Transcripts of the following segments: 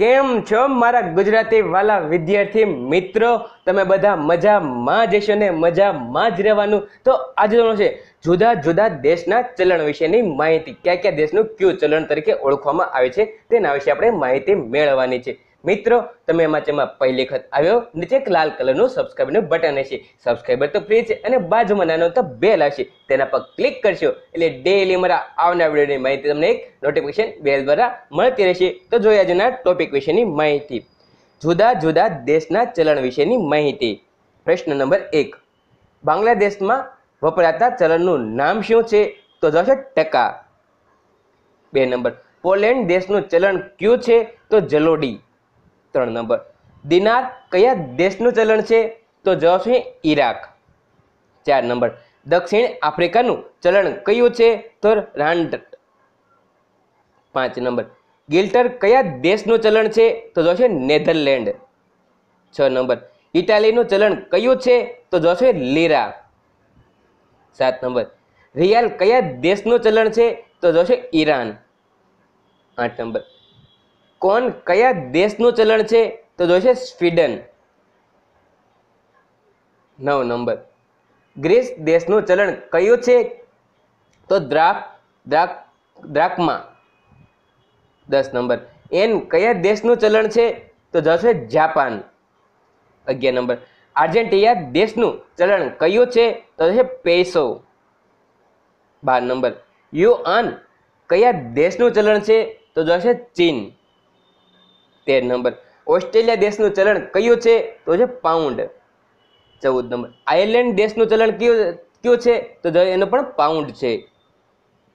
કેમ છો મારા ગુજરાતી વાલા વિદ્યાર્થી મિત્રો તમે બધા મજામાં જશો ને મજામાં જ રહેવાનું તો આજનો છે જુદા જુદા દેશના ચલણ વિશેની માહિતી કયા કયા દેશનું કયું ચલણ તરીકે ઓળખવામાં આવે છે તેના વિશે આપણે માહિતી મેળવવાની છે મિત્રો તમે એમાં તેમાં પહેલી વખત આવ્યો નીચે એક લાલ કલરનું સબસ્ક્રાઈબનું બટન હશે સબસ્ક્રાઈબર તો ફ્રી છે અને બાજુમાં નાનો તો બેલ હશે તેના પર ક્લિક કરશો એટલે ડેલી મારા આવનાર વિડીયોની માહિતી તમને એક નોટિફિકેશન બેલ દ્વારા મળતી રહેશે તો જોઈએ જેના ટોપિક વિશેની માહિતી જુદા જુદા દેશના ચલણ વિશેની માહિતી પ્રશ્ન નંબર એક બાંગ્લાદેશમાં વપરાતા ચલણનું નામ શું છે તો જશે ટકા બે નંબર પોલેન્ડ દેશનું ચલણ ક્યુ છે તો જલોડી ત્રણ નંબર દિનાર કયા દેશનું ચલણ છે તો જવાબ છે ઈરાક ચાર નંબર દક્ષિણ આફ્રિકાનું ચલણ કયું છે તો રાંડ પાંચ નંબર ગિલ્ટર કયા દેશનું ચલણ છે તો જોશે નેધરલેન્ડ છ નંબર ઇટાલીનું ચલણ કયું છે તો જોશે લીરા સાત નંબર રિયાલ કયા દેશનું ચલણ છે તો જોશે ઈરાન આઠ નંબર કોન કયા દેશનું ચલણ છે તો જોશે સ્વીડન નવ નંબર ગ્રીસ દેશનું ચલણ કયું છે તો દ્રાક દ્રાક દ્રાકમાં દસ નંબર એન કયા દેશનું ચલણ છે તો જશે જાપાન અગિયાર નંબર આર્જેન્ટિયા દેશનું ચલણ કયું છે તો જશે પૈસો બાર નંબર યુ યુઆન કયા દેશનું ચલણ છે તો જશે ચીન તેર નંબર ઓસ્ટ્રેલિયા દેશનું ચલણ કયું છે તો છે પાઉન્ડ ચૌદ નંબર આયર્લેન્ડ દેશનું ચલણ કયું કયું છે તો એનો પણ પાઉન્ડ છે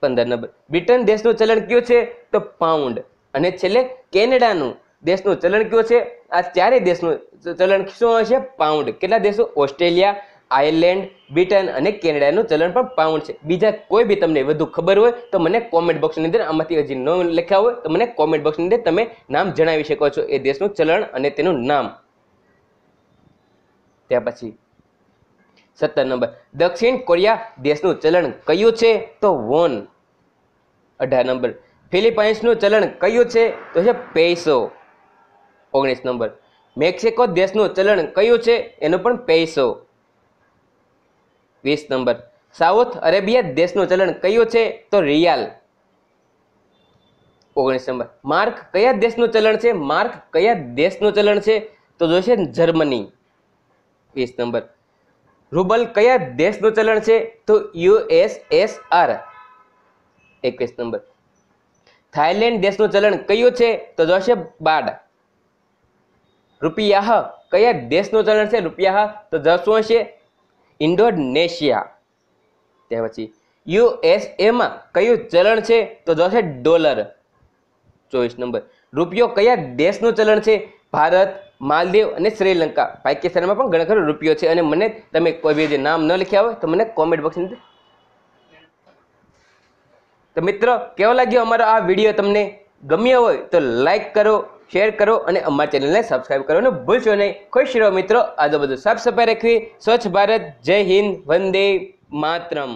પંદર નંબર બ્રિટન દેશનું ચલણ કયું છે તો પાઉન્ડ અને છેલ્લે કેનેડાનું દેશનું ચલણ કયું છે આ ચારેય દેશનું ચલણ શું હશે પાઉન્ડ કેટલા દેશો ઓસ્ટ્રેલિયા આયર્લેન્ડ બ્રિટન અને કેનેડાનું ચલણ પણ પાઉન્ડ છે બીજા કોઈ બી તમને વધુ ખબર હોય તો મને કોમેન્ટ બોક્સની અંદર આમાંથી હજી ન લખ્યા હોય તો મને કોમેન્ટ બોક્સની અંદર તમે નામ જણાવી શકો છો એ દેશનું ચલણ અને તેનું નામ ત્યાર પછી સત્તર નંબર દક્ષિણ કોરિયા દેશનું ચલણ કયું છે તો વોન અઢાર નંબર ફિલિપાઇન્સનું ચલણ કયું છે તો છે પૈસો ઓગણીસ નંબર મેક્સિકો દેશનું ચલણ કયું છે એનું પણ પૈસો વીસ નંબર સાઉથ અરેબિયા દેશનું ચલણ કયું છે તો રિયાલ ઓગણીસ નંબર માર્ક કયા દેશનું ચલણ છે માર્ક કયા દેશનું ચલણ છે તો જોશે જર્મની વીસ નંબર રૂબલ કયા દેશનું ચલણ છે તો યુએસએસઆર એકવીસ નંબર થાઈલેન્ડ દેશનું ચલણ કયું છે તો જોશે બાડ રૂપિયા કયા દેશનું ચલણ છે રૂપિયા તો જશું હશે ઇન્ડોનેશિયા ત્યાર પછી યુએસએમાં કયું ચલણ છે તો જોશે ડોલર ચોવીસ નંબર રૂપિયો કયા દેશનું ચલણ છે ભારત માલદીવ અને શ્રીલંકા પાકિસ્તાનમાં પણ ઘણા ખરા રૂપિયો છે અને મને તમે કોઈ બી નામ ન લખ્યા હોય તો મને કોમેન્ટ બોક્સની અંદર તો મિત્રો કેવો લાગ્યો અમારો આ વિડીયો તમને ગમ્યો હોય તો લાઈક કરો શેર કરો અને અમારા ચેનલને સબસ્ક્રાઈબ અને ભૂલશો નહીં ખુશ રહો મિત્રો આ બધું સાફ સફાઈ રાખવી સ્વચ્છ ભારત જય હિન્દ વંદે માતરમ